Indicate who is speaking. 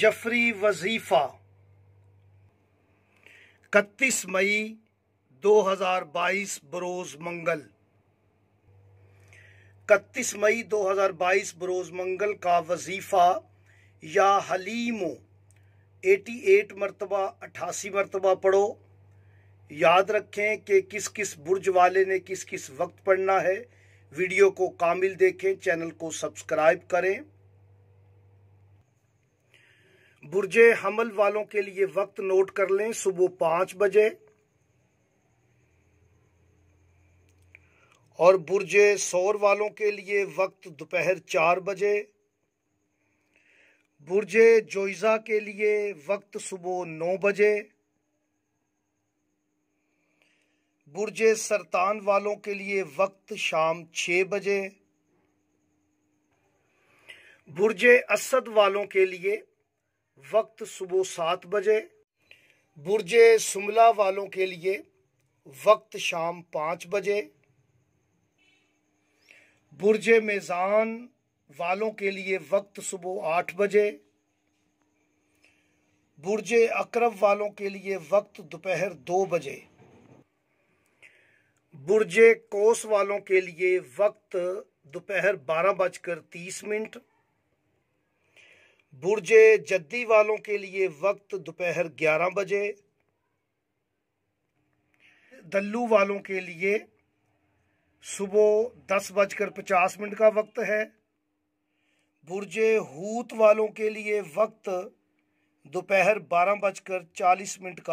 Speaker 1: जफरी वजीफा इकतीस मई 2022 बरोज मंगल इकतीस मई 2022 बरोज मंगल का वजीफा या हलीमो 88 मरतबा 88 मरतबा पढ़ो याद रखें कि किस किस बुर्ज वाले ने किस किस वक्त पढ़ना है वीडियो को कामिल देखें चैनल को सब्सक्राइब करें बुरजे हमल वालों के लिए वक्त नोट कर लें सुबह पांच बजे और बुरजे सौर वालों के लिए वक्त दोपहर चार बजे बुरजे जोइज़ा के लिए वक्त सुबह नौ बजे बुरज सरतान वालों के लिए वक्त शाम छः बजे बुरज असद वालों के लिए वक्त सुबह सात बजे बुरज शुमला वालों के लिए वक्त शाम पाँच बजे बुरज मेज़ान वालों के लिए वक्त सुबह आठ बजे बुरज अकरब वालों के लिए वक्त दोपहर दो बजे बुर्जे कोस वालों के लिए वक्त दोपहर बारह बजकर तीस मिनट बुर्जे जद्दी वालों के लिए वक्त दोपहर ग्यारह बजे दल्लू वालों के लिए सुबह दस बजकर पचास मिनट का वक्त है बुर्जे हूत वालों के लिए वक्त दोपहर बारह बजकर चालीस मिनट का